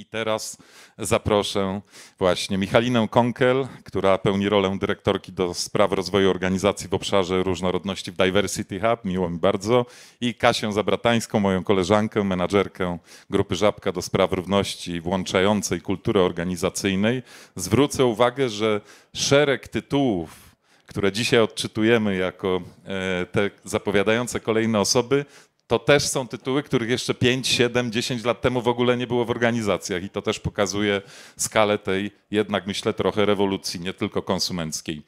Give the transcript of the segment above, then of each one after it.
I teraz zaproszę właśnie Michalinę Konkel, która pełni rolę dyrektorki do spraw rozwoju organizacji w obszarze różnorodności w Diversity Hub, miło mi bardzo, i Kasię Zabratańską, moją koleżankę, menadżerkę Grupy Żabka do spraw równości włączającej kultury organizacyjnej. Zwrócę uwagę, że szereg tytułów które dzisiaj odczytujemy jako e, te zapowiadające kolejne osoby, to też są tytuły, których jeszcze 5, 7, 10 lat temu w ogóle nie było w organizacjach i to też pokazuje skalę tej jednak myślę trochę rewolucji, nie tylko konsumenckiej.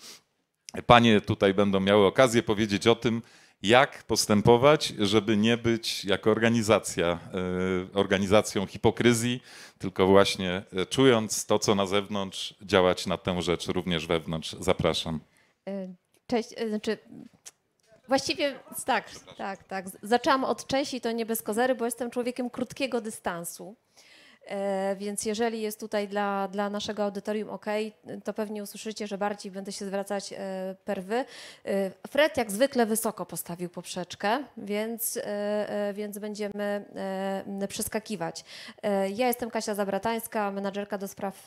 Panie tutaj będą miały okazję powiedzieć o tym, jak postępować, żeby nie być jako organizacja e, organizacją hipokryzji, tylko właśnie e, czując to, co na zewnątrz, działać na tę rzecz również wewnątrz. Zapraszam. E, cześć, znaczy Właściwie tak, tak, tak. Zaczęłam od Czesi, to nie bez kozery, bo jestem człowiekiem krótkiego dystansu. E, więc jeżeli jest tutaj dla, dla naszego audytorium ok, to pewnie usłyszycie, że bardziej będę się zwracać e, per e, Fred jak zwykle wysoko postawił poprzeczkę, więc, więc będziemy przeskakiwać. Ja jestem Kasia Zabratańska, menadżerka do spraw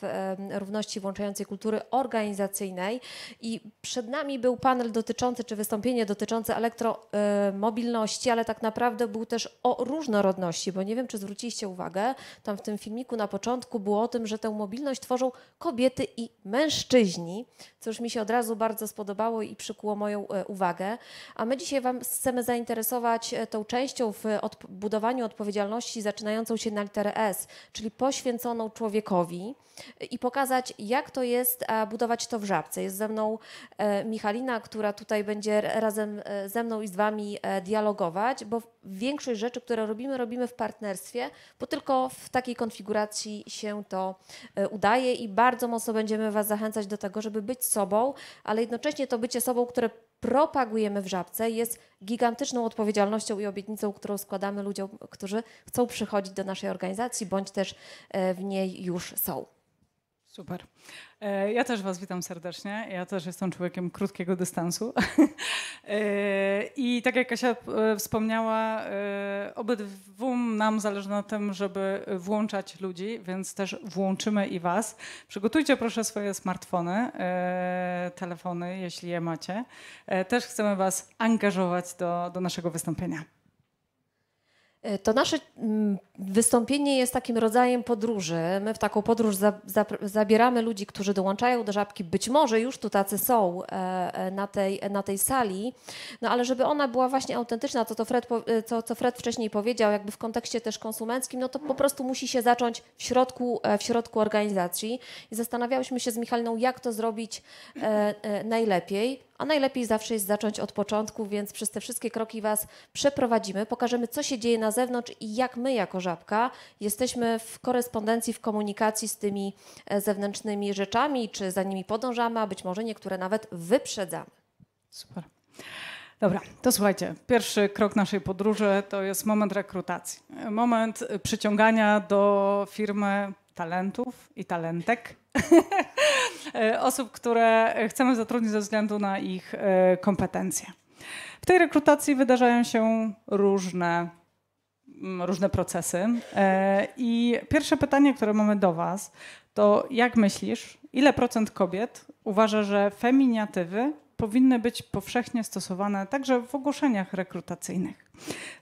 równości włączającej kultury organizacyjnej i przed nami był panel dotyczący, czy wystąpienie dotyczące elektromobilności, ale tak naprawdę był też o różnorodności, bo nie wiem, czy zwróciliście uwagę, tam w tym filmie filmiku na początku było o tym, że tę mobilność tworzą kobiety i mężczyźni, co już mi się od razu bardzo spodobało i przykuło moją e, uwagę. A my dzisiaj Wam chcemy zainteresować e, tą częścią w odp budowaniu odpowiedzialności zaczynającą się na literę S, czyli poświęconą człowiekowi e, i pokazać, jak to jest budować to w żabce. Jest ze mną Michalina, która tutaj będzie razem ze mną i z Wami dialogować, bo większość rzeczy, które robimy, robimy w partnerstwie, bo tylko w takiej konfiguracji konfiguracji się to e, udaje i bardzo mocno będziemy Was zachęcać do tego, żeby być sobą, ale jednocześnie to bycie sobą, które propagujemy w żabce, jest gigantyczną odpowiedzialnością i obietnicą, którą składamy ludziom, którzy chcą przychodzić do naszej organizacji bądź też e, w niej już są. Super. E, ja też Was witam serdecznie. Ja też jestem człowiekiem krótkiego dystansu. E, I tak jak Kasia e, wspomniała, obydwu nam zależy na tym, żeby włączać ludzi, więc też włączymy i Was. Przygotujcie proszę swoje smartfony, telefony, jeśli je macie. Też chcemy Was angażować do, do naszego wystąpienia. E, to nasze mm, wystąpienie jest takim rodzajem podróży. My w taką podróż za, za, zabieramy ludzi, którzy dołączają do żabki. Być może już tu tacy są e, e, na tej, na tej sali, no ale żeby ona była właśnie autentyczna, to, to Fred, co, co Fred wcześniej powiedział, jakby w kontekście też konsumenckim, no to po prostu musi się zacząć w środku, w środku organizacji. I zastanawiałyśmy się z Michaliną, jak to zrobić najlepiej a najlepiej zawsze jest zacząć od początku, więc przez te wszystkie kroki Was przeprowadzimy, pokażemy, co się dzieje na zewnątrz i jak my jako żabka jesteśmy w korespondencji, w komunikacji z tymi e, zewnętrznymi rzeczami, czy za nimi podążamy, a być może niektóre nawet wyprzedzamy. Super. Dobra, to słuchajcie, pierwszy krok naszej podróży to jest moment rekrutacji. Moment przyciągania do firmy talentów i talentek. Osób, które chcemy zatrudnić ze względu na ich e, kompetencje. W tej rekrutacji wydarzają się różne, mm, różne procesy. E, I pierwsze pytanie, które mamy do Was, to jak myślisz, ile procent kobiet uważa, że feminiatywy powinny być powszechnie stosowane także w ogłoszeniach rekrutacyjnych.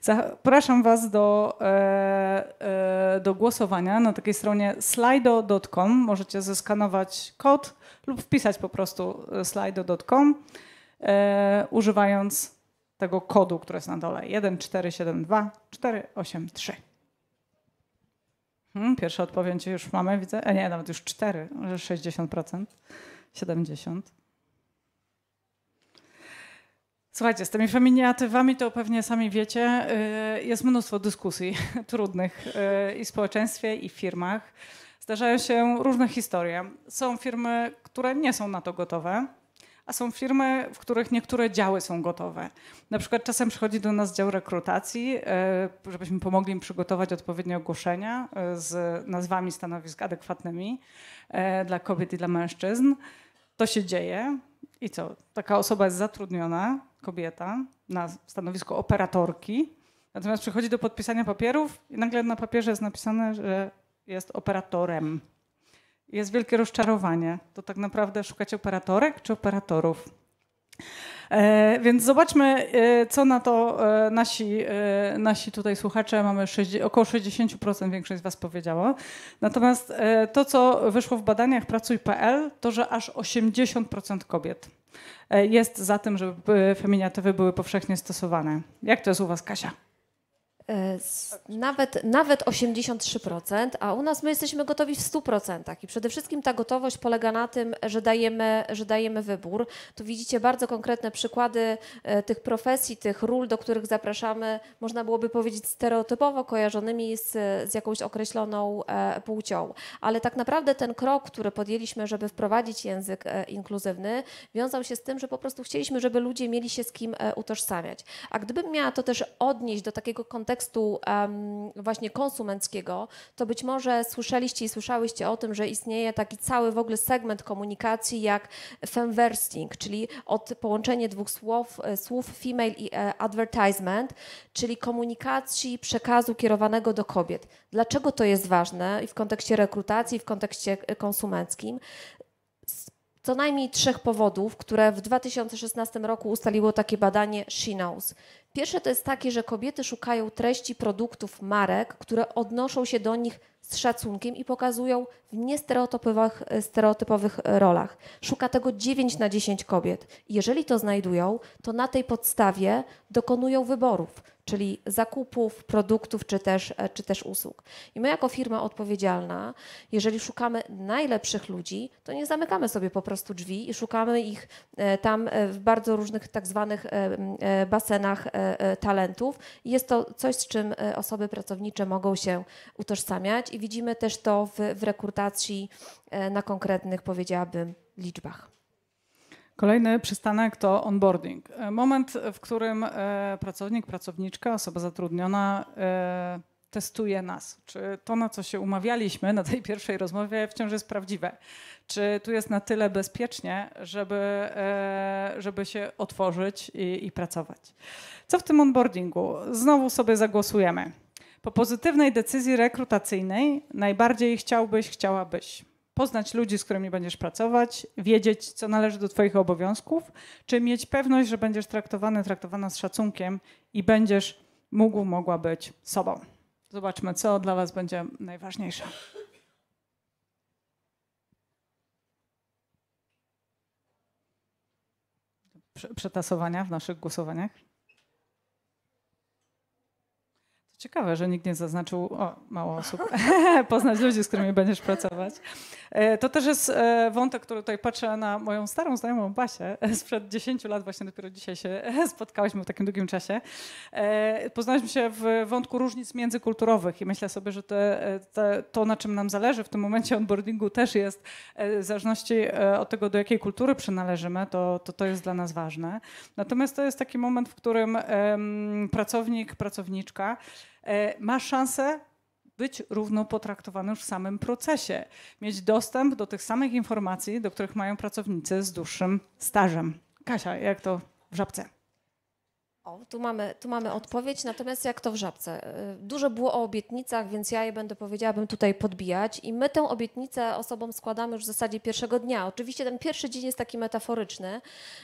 Zapraszam Was do, e, e, do głosowania na takiej stronie slido.com. Możecie zeskanować kod lub wpisać po prostu e, slido.com używając tego kodu, który jest na dole 1472483. Hmm, pierwsze odpowiedzi już mamy, widzę. A nie, nawet już 4, 60%, 70%. Słuchajcie, z tymi feminatywami to pewnie sami wiecie, y, jest mnóstwo dyskusji trudnych y, i w społeczeństwie, i w firmach. Zdarzają się różne historie. Są firmy, które nie są na to gotowe, a są firmy, w których niektóre działy są gotowe. Na przykład czasem przychodzi do nas dział rekrutacji, y, żebyśmy pomogli im przygotować odpowiednie ogłoszenia z nazwami stanowisk adekwatnymi dla kobiet i dla mężczyzn to się dzieje i co? Taka osoba jest zatrudniona, kobieta, na stanowisku operatorki, natomiast przychodzi do podpisania papierów i nagle na papierze jest napisane, że jest operatorem. Jest wielkie rozczarowanie. To tak naprawdę szukać operatorek czy operatorów? E, więc zobaczmy, e, co na to e, nasi, nasi tutaj słuchacze. Mamy 60, około 60% większość z Was powiedziała. Natomiast to, co wyszło w badaniach Pracuj.pl, to że aż 80% kobiet jest za tym, żeby feminiatywy były powszechnie stosowane. Jak to jest u Was, Kasia? E, nawet, nawet 83%, a u nas my jesteśmy gotowi w 100%. I przede wszystkim ta gotowość polega na tym, że dajemy, że dajemy wybór. Tu widzicie bardzo konkretne przykłady e, tych profesji, tych ról, do których zapraszamy, można byłoby powiedzieć stereotypowo kojarzonymi z, z jakąś określoną e, płcią. Ale tak naprawdę ten krok, który podjęliśmy, żeby wprowadzić język inkluzywny, wiązał się z tym, że po prostu chcieliśmy, żeby ludzie mieli się z kim utożsamiać. A gdybym miała to też odnieść do takiego kontekstu, kontekstu właśnie konsumenckiego, to być może słyszeliście i słyszałyście o tym, że istnieje taki cały w ogóle segment komunikacji jak femversing, czyli od połączenie dwóch słów, e, słów female i e, advertisement, czyli komunikacji przekazu kierowanego do kobiet. Dlaczego to jest ważne i w kontekście rekrutacji, i w kontekście e, konsumenckim? co najmniej trzech powodów, które w 2016 roku ustaliło takie badanie She Knows. Pierwsze to jest takie, że kobiety szukają treści produktów marek, które odnoszą się do nich z szacunkiem i pokazują w niestereotypowych e, stereotypowych rolach. Szuka tego 9 na 10 kobiet. Jeżeli to znajdują, to na tej podstawie dokonują wyborów, czyli zakupów, produktów czy też, e, czy też usług. I my, jako firma odpowiedzialna, jeżeli szukamy najlepszych ludzi, to nie zamykamy sobie po prostu drzwi i szukamy ich e, tam w bardzo różnych tak zwanych basenach talentów. Jest to coś, z czym osoby pracownicze mogą się utożsamiać i widzimy też to w, w rekrutacji e, na konkretnych, powiedziałabym, liczbach. Kolejny przystanek to onboarding. E, moment, w którym e, pracownik, pracowniczka, osoba zatrudniona testuje nas. Czy to, na co się umawialiśmy na tej pierwszej rozmowie, wciąż jest prawdziwe? Czy tu jest na tyle bezpiecznie, żeby, żeby się otworzyć i, i pracować? Co w tym onboardingu? Znowu sobie zagłosujemy po pozytywnej decyzji rekrutacyjnej najbardziej chciałbyś, chciałabyś poznać ludzi, z którymi będziesz pracować, wiedzieć, co należy do Twoich obowiązków, czy mieć pewność, że będziesz traktowany, traktowana z szacunkiem i będziesz mógł, mogła być sobą. Zobaczmy, co dla Was będzie najważniejsze. Przetasowania w naszych głosowaniach? Ciekawe, że nikt nie zaznaczył, o, mało osób, poznać ludzi, z którymi będziesz pracować. E, to też jest e, wątek, który tutaj patrzę na moją starą znajomą Basię sprzed 10 lat, właśnie dopiero dzisiaj się spotkałyśmy w takim długim czasie. E, poznaliśmy się w wątku różnic międzykulturowych i myślę sobie, że te, te, to, na czym nam zależy w tym momencie onboardingu też jest, w zależności od tego, do jakiej kultury przynależymy, to to, to jest dla nas ważne. Natomiast to jest taki moment, w którym pracownik, pracowniczka, E, ma szansę być równo potraktowany już w samym procesie, mieć dostęp do tych samych informacji, do których mają pracownicy z dłuższym stażem. Kasia, jak to w żabce? O, tu mamy, tu mamy odpowiedź, natomiast jak to w żabce? Y, dużo było o obietnicach, więc ja je będę powiedziałabym tutaj podbijać i my tę obietnicę osobom składamy już w zasadzie pierwszego dnia. Oczywiście ten pierwszy dzień jest taki metaforyczny,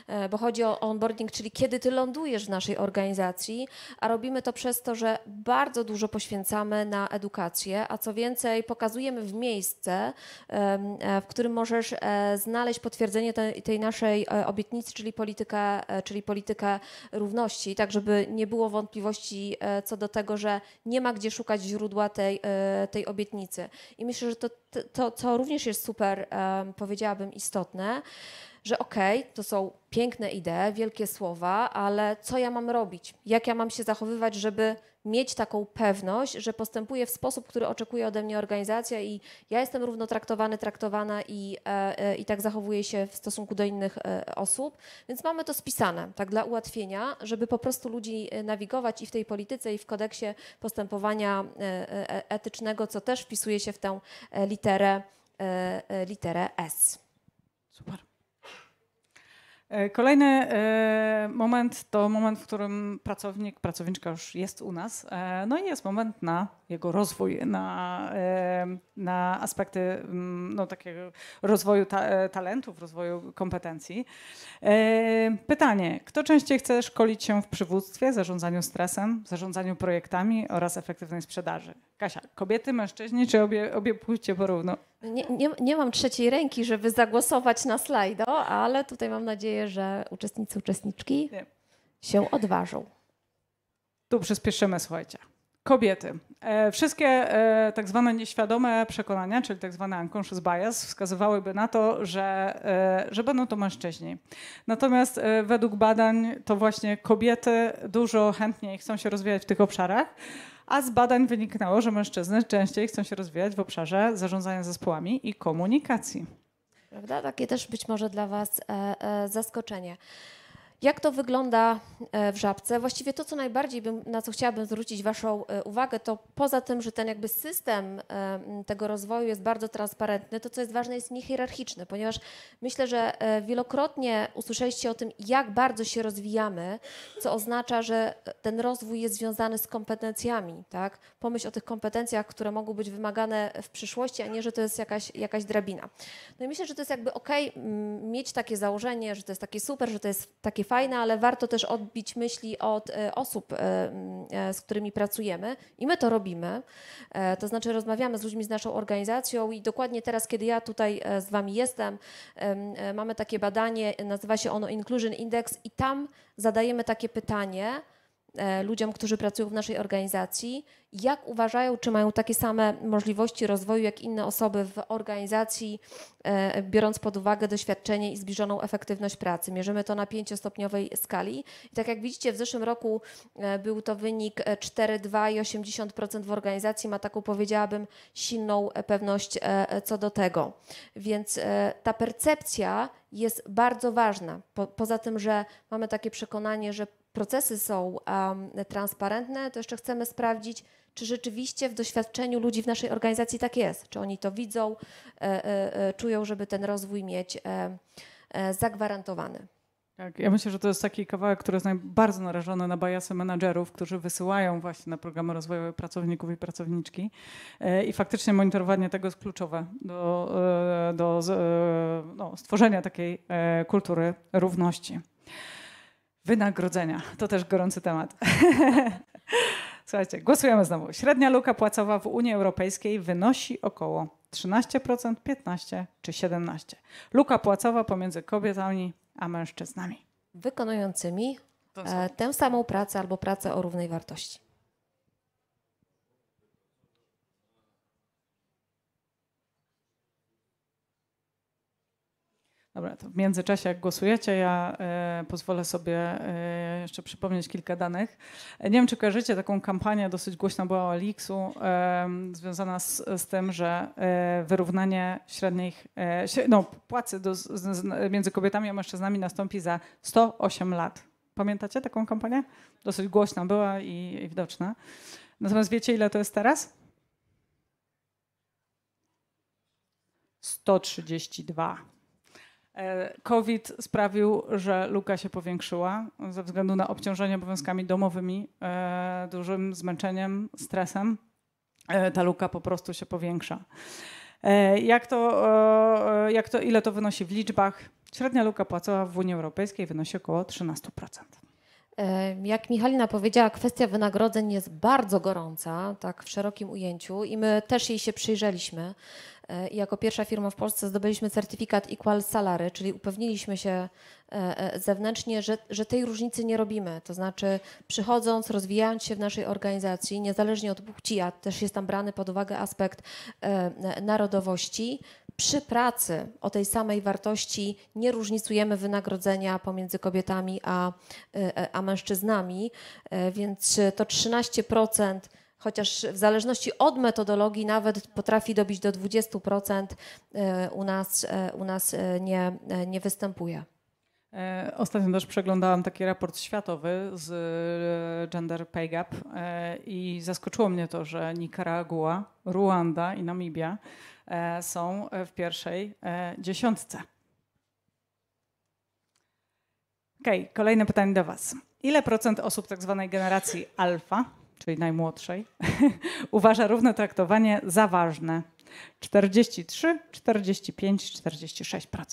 e, bo chodzi o onboarding, czyli kiedy ty lądujesz w naszej organizacji, a robimy to przez to, że bardzo dużo poświęcamy na edukację, a co więcej pokazujemy w miejsce, e, w którym możesz e, znaleźć potwierdzenie tej naszej obietnicy, czyli politykę, czyli politykę równości wątpliwości, tak żeby nie było wątpliwości e, co do tego, że nie ma gdzie szukać źródła tej, e, tej obietnicy. I myślę, że to, to co również jest super, e, powiedziałabym, istotne, że okej, okay, to są piękne idee, wielkie słowa, ale co ja mam robić? Jak ja mam się zachowywać, żeby mieć taką pewność, że postępuję w sposób, który oczekuje ode mnie organizacja i ja jestem równo traktowany, traktowana i, e, e, i tak zachowuję się w stosunku do innych e, osób. Więc mamy to spisane, tak dla ułatwienia, żeby po prostu ludzi e, nawigować i w tej polityce, i w kodeksie postępowania e, e, etycznego, co też wpisuje się w tę literę, literę S. Super. E, kolejny e, moment to moment, w którym pracownik, pracowniczka już jest u nas, e, no i jest moment na jego rozwój, na, na aspekty mm, no, takiego rozwoju ta talentów, rozwoju kompetencji. Pytanie, kto częściej chce szkolić się w przywództwie, zarządzaniu stresem, zarządzaniu projektami oraz efektywnej sprzedaży? Kasia, kobiety, mężczyźni czy obie, obie płcie porówno? Nie, nie, nie mam trzeciej ręki, żeby zagłosować na slajdo, ale tutaj mam nadzieję, że uczestnicy, uczestniczki nie. się odważą. Tu przyspieszymy, słuchajcie. Kobiety. E, wszystkie e, tak zwane nieświadome przekonania, czyli tak zwane unconscious bias, wskazywałyby na to, że, e, że będą to mężczyźni. Natomiast e, według badań to właśnie kobiety dużo chętniej chcą się rozwijać w tych obszarach a z badań wyniknęło, że mężczyzny częściej chcą się rozwijać w obszarze zarządzania zespołami i komunikacji. Prawda? Takie też być może dla Was e, e, zaskoczenie. Jak to wygląda e, w żabce? Właściwie to, co najbardziej bym, na co chciałabym zwrócić Waszą e, uwagę, to poza tym, że ten jakby system e, tego rozwoju jest bardzo transparentny, to co jest ważne, jest niehierarchiczny, ponieważ myślę, że wielokrotnie usłyszeliście o tym, jak bardzo się rozwijamy, co oznacza, że ten rozwój jest związany z kompetencjami. Tak? Pomyśl o tych kompetencjach, które mogą być wymagane w przyszłości, a nie, że to jest jakaś, jakaś drabina. No i myślę, że to jest jakby ok, mieć takie założenie, że to jest takie super, że to jest takie fajne, ale warto też odbić myśli od e, osób, e, e, z którymi pracujemy i my to robimy. To znaczy rozmawiamy z ludźmi z naszą organizacją i dokładnie teraz, kiedy ja tutaj z Wami jestem, mamy takie badanie, nazywa się ono Inclusion Index i tam zadajemy takie pytanie ludziom, którzy pracują w naszej organizacji – jak uważają, czy mają takie same możliwości rozwoju jak inne osoby w organizacji, e, biorąc pod uwagę doświadczenie i zbliżoną efektywność pracy. Mierzymy to na pięciostopniowej skali. I tak jak widzicie, w zeszłym roku e, był to wynik 4,2 e, i 80% w organizacji ma taką, powiedziałabym, silną pewność co do tego. Więc ta percepcja jest bardzo ważna. Po, poza tym, że mamy takie przekonanie, że procesy są um, transparentne, to jeszcze chcemy sprawdzić, czy rzeczywiście w doświadczeniu ludzi w naszej organizacji tak jest, czy oni to widzą, e, e, e, czują, żeby ten rozwój mieć zagwarantowany. Tak, ja myślę, że to jest taki kawałek, który jest bardzo narażony na bajasy menadżerów, którzy wysyłają właśnie na programy rozwojowe pracowników i pracowniczki. I faktycznie monitorowanie tego jest kluczowe do, do no, stworzenia takiej kultury równości. Wynagrodzenia to też gorący temat. Słuchajcie, głosujemy znowu. Średnia luka płacowa w Unii Europejskiej wynosi około 13%, 15% czy 17%. Luka płacowa pomiędzy kobietami a mężczyznami. Wykonującymi e, tę samą pracę albo pracę o równej wartości. Dobra, to w międzyczasie, jak głosujecie, ja y, pozwolę sobie y, jeszcze przypomnieć kilka danych. E, nie wiem, czy kojarzycie taką kampanię, dosyć głośna była o Elixu, y, związana z, z, tym, że wyrównanie średnich, no, płacy do, z, z, między kobietami a mężczyznami nastąpi za 108 lat. Pamiętacie taką kampanię? Dosyć głośna była i, i widoczna. Natomiast wiecie, ile to jest teraz? 132. E, COVID sprawił, że luka się powiększyła ze względu na obciążenie obowiązkami domowymi, e, dużym zmęczeniem, stresem. E, ta luka po prostu się powiększa. Jak to, jak to, ile to wynosi w liczbach? Średnia luka płacowa w Unii Europejskiej wynosi około 13%. Jak Michalina powiedziała, kwestia wynagrodzeń jest bardzo gorąca, tak w szerokim ujęciu, i my też jej się przyjrzeliśmy. E, jako pierwsza firma w Polsce zdobyliśmy certyfikat Equal Salary, czyli upewniliśmy się e, e, zewnętrznie, że, że tej różnicy nie robimy. To znaczy, przychodząc, rozwijając się w naszej organizacji, niezależnie od płci, a też jest tam brany pod uwagę aspekt narodowości, przy pracy o tej samej wartości nie różnicujemy wynagrodzenia pomiędzy kobietami a, a mężczyznami, więc to 13% chociaż w zależności od metodologii nawet potrafi dobić do 20% e, u nas, e, u nas e, nie, nie występuje. Ostatnio też przeglądałam taki raport światowy z Gender Pay Gap i zaskoczyło mnie to, że Nikaragua, Ruanda i Namibia są w pierwszej dziesiątce. Okej, okay, kolejne pytanie do Was. Ile procent osób tak zwanej generacji alfa czyli najmłodszej, uważa równe traktowanie za ważne. 43, 45, 46%.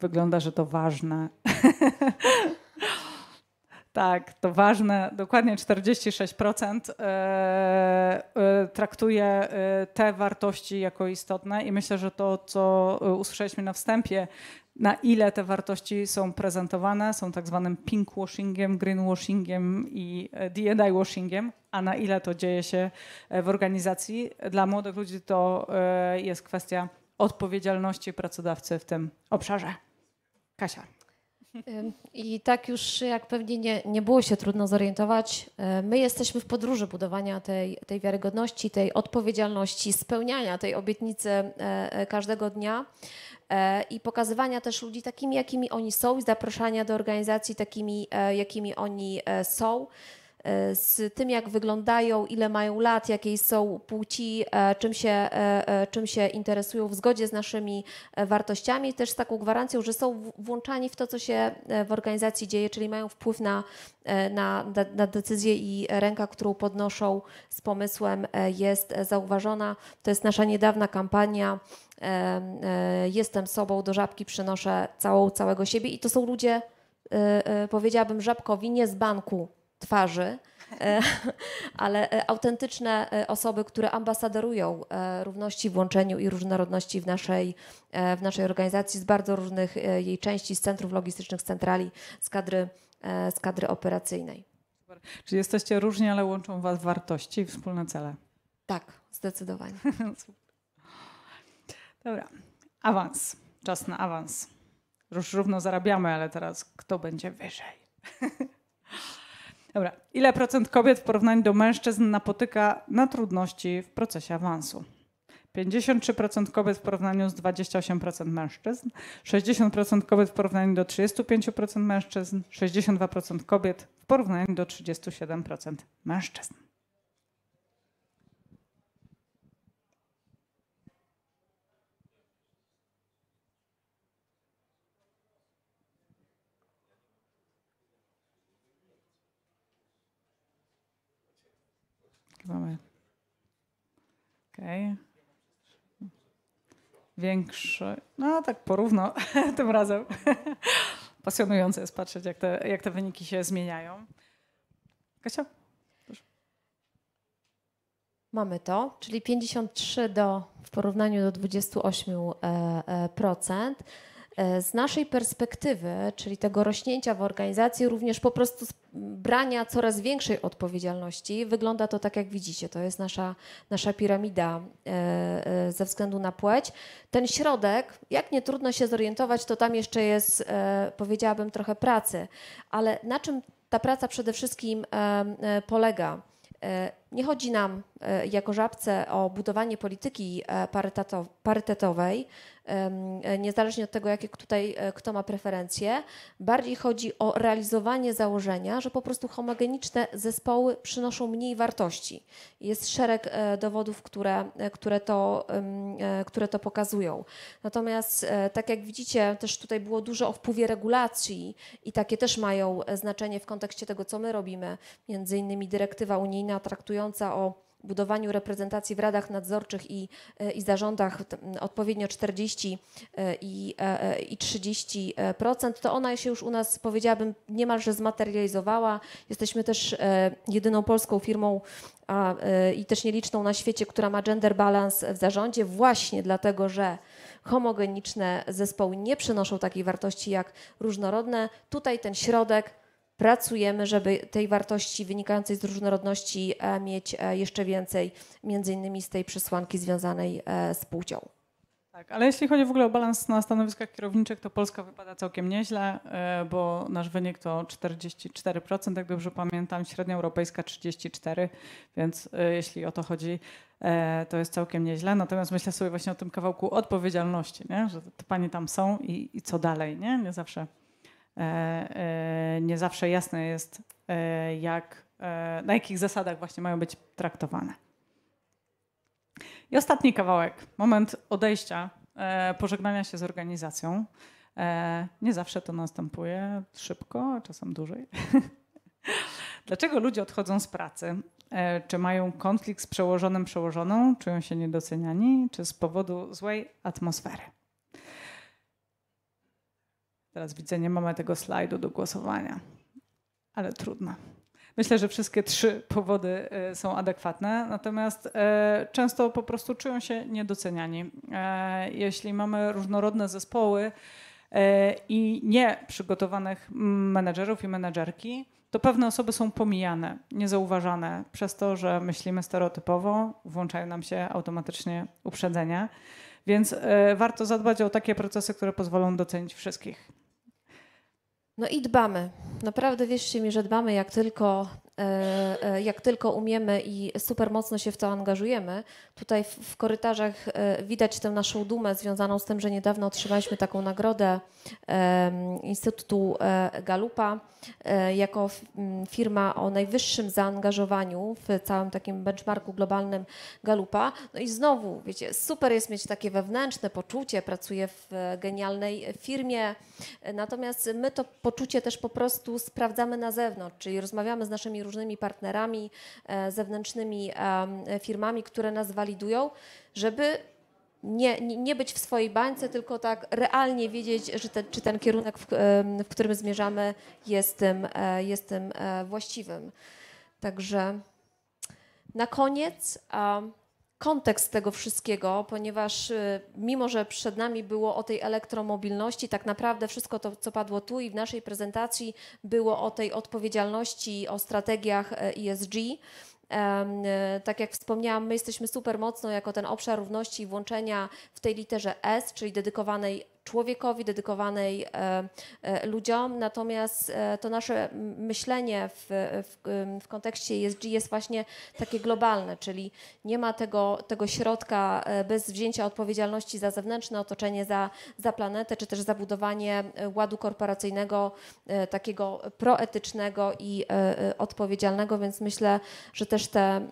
Wygląda, że to ważne. Tak, to ważne. Dokładnie 46% e, e, traktuje e, te wartości jako istotne i myślę, że to, co usłyszeliśmy na wstępie, na ile te wartości są prezentowane, są tak zwanym pinkwashingiem, greenwashingiem i D&I washingiem, a na ile to dzieje się w organizacji. Dla młodych ludzi to jest kwestia odpowiedzialności pracodawcy w tym obszarze. Kasia. I tak już jak pewnie nie, nie było się trudno zorientować, e, my jesteśmy w podróży budowania tej, tej wiarygodności, tej odpowiedzialności, spełniania tej obietnicy e, e, każdego dnia i pokazywania też ludzi takimi, jakimi oni są i zapraszania do organizacji takimi, jakimi oni są. E, z tym, jak wyglądają, ile mają lat, jakiej są płci, e, czym się, e, czym się interesują w zgodzie z naszymi wartościami, też z taką gwarancją, że są włączani w to, co się w organizacji dzieje, czyli mają wpływ na, na, na decyzje i ręka, którą podnoszą z pomysłem jest zauważona. To jest nasza niedawna kampania jestem sobą, do żabki przynoszę całą, całego siebie i to są ludzie, powiedziałabym, żabkowi, nie z banku, twarzy, e, ale e, autentyczne e, osoby, które ambasadorują równości, włączeniu i różnorodności w naszej, w naszej organizacji z bardzo różnych jej części, z centrów logistycznych, z centrali, z kadry, z kadry operacyjnej. Super. Czyli jesteście różni, ale łączą Was wartości i wspólne cele. Tak, zdecydowanie. Dobra, awans. Czas na awans. Już równo zarabiamy, ale teraz kto będzie wyżej? Dobra. Ile procent kobiet w porównaniu do mężczyzn napotyka na trudności w procesie awansu? 53% kobiet w porównaniu z 28% mężczyzn, 60% kobiet w porównaniu do 35% mężczyzn, 62% kobiet w porównaniu do 37% mężczyzn. Okej. Okay. Większy. No tak porówno tym razem. Pasjonujące jest patrzeć, jak te, jak te wyniki się zmieniają. Kasia? Proszę. Mamy to, czyli 53 do, w porównaniu do 28%. E, e, procent. E, z naszej perspektywy, czyli tego rośnięcia w organizacji, również po prostu brania coraz większej odpowiedzialności, wygląda to tak, jak widzicie. To jest nasza, nasza piramida e, e, ze względu na płeć. Ten środek, jak nie trudno się zorientować, to tam jeszcze jest, powiedziałabym, trochę pracy. Ale na czym ta praca przede wszystkim polega? Nie chodzi nam jako żabce o budowanie polityki parytetowej, E, niezależnie od tego, jakie tutaj e, kto ma preferencje. Bardziej chodzi o realizowanie założenia, że po prostu homogeniczne zespoły przynoszą mniej wartości. Jest szereg e, dowodów, które, które, to, które to pokazują. Natomiast, tak jak widzicie, też tutaj było dużo o wpływie regulacji i takie też mają znaczenie w kontekście tego, co my robimy. Między innymi dyrektywa unijna traktująca o budowaniu reprezentacji w radach nadzorczych i, e, i zarządach odpowiednio 40 e, i, e, i 30%, to ona się już u nas, powiedziałabym, niemalże zmaterializowała. Jesteśmy też jedyną polską firmą a, i też nieliczną na świecie, która ma gender balance w zarządzie, właśnie dlatego, że homogeniczne zespoły nie przynoszą takiej wartości jak różnorodne. Tutaj ten środek pracujemy, żeby tej wartości wynikającej z różnorodności e, mieć e, jeszcze więcej, między innymi z tej przesłanki związanej e, z płcią. Tak, ale jeśli chodzi w ogóle o balans na stanowiskach kierowniczych, to Polska wypada całkiem nieźle, bo nasz wynik to 44%, jak dobrze pamiętam, średnia europejska 34%, więc jeśli o to chodzi, to jest całkiem nieźle. Natomiast myślę sobie właśnie o tym kawałku odpowiedzialności, nie? że te panie tam są i, i co dalej, nie? Nie zawsze E, e, nie zawsze jasne jest, e, jak, na jakich zasadach właśnie mają być traktowane. I ostatni kawałek, moment odejścia, pożegnania się z organizacją. Nie zawsze to następuje szybko, czasem dłużej. Dlaczego ludzie odchodzą z pracy? Czy mają konflikt z przełożonym, przełożoną? Czują się niedoceniani? Czy z powodu złej atmosfery? Teraz widzę, nie mamy tego slajdu do głosowania, ale trudno. Myślę, że wszystkie trzy powody y, są adekwatne, natomiast y, często po prostu czują się niedoceniani. Y, jeśli mamy różnorodne zespoły i nieprzygotowanych menedżerów i menedżerki, to pewne osoby są pomijane, niezauważane przez to, że myślimy stereotypowo, włączają nam się automatycznie uprzedzenia. Więc warto zadbać o takie procesy, które pozwolą docenić wszystkich. No i dbamy. Naprawdę wierzcie mi, że dbamy jak tylko E, e, jak tylko umiemy i super mocno się w to angażujemy. Tutaj w, korytarzach e, widać tę naszą dumę związaną z tym, że niedawno otrzymaliśmy taką nagrodę Instytutu Galupa jako firma o najwyższym zaangażowaniu w całym takim benchmarku globalnym Galupa. No i znowu, wiecie, super jest mieć takie wewnętrzne poczucie, pracuję w genialnej firmie, natomiast my to poczucie też po prostu sprawdzamy na zewnątrz, czyli rozmawiamy z naszymi różnymi partnerami, e, zewnętrznymi firmami, które nas walidują, żeby nie, nie być w swojej bańce, tylko tak realnie wiedzieć, że te, czy ten kierunek, w, w, którym zmierzamy, jest tym, e, jest tym e, właściwym. Także na koniec kontekst tego wszystkiego, ponieważ y, mimo, że przed nami było o tej elektromobilności, tak naprawdę wszystko to, co padło tu i w naszej prezentacji, było o tej odpowiedzialności, o strategiach y, ESG. Y, tak jak wspomniałam, my jesteśmy super mocno jako ten obszar równości i włączenia w tej literze S, czyli dedykowanej człowiekowi, dedykowanej e, e, ludziom. Natomiast e, to nasze myślenie w, w, w kontekście ESG jest właśnie takie globalne, czyli nie ma tego, tego środka bez wzięcia odpowiedzialności za zewnętrzne otoczenie, za, za planetę, czy też za budowanie ładu korporacyjnego, takiego proetycznego i odpowiedzialnego, więc myślę, że też te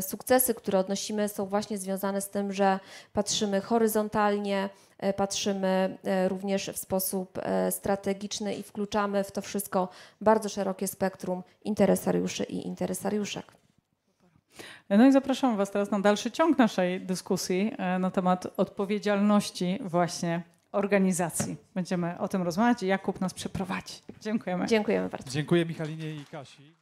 sukcesy, które odnosimy, są właśnie związane z tym, że patrzymy horyzontalnie, E, patrzymy e, również w sposób e, strategiczny i wkluczamy w to wszystko bardzo szerokie spektrum interesariuszy i interesariuszek. No i zapraszam Was teraz na dalszy ciąg naszej dyskusji na temat odpowiedzialności właśnie organizacji. Będziemy o tym rozmawiać i Jakub nas przeprowadzi. Dziękujemy. Dziękujemy bardzo. Dziękuję Michalinie i Kasi.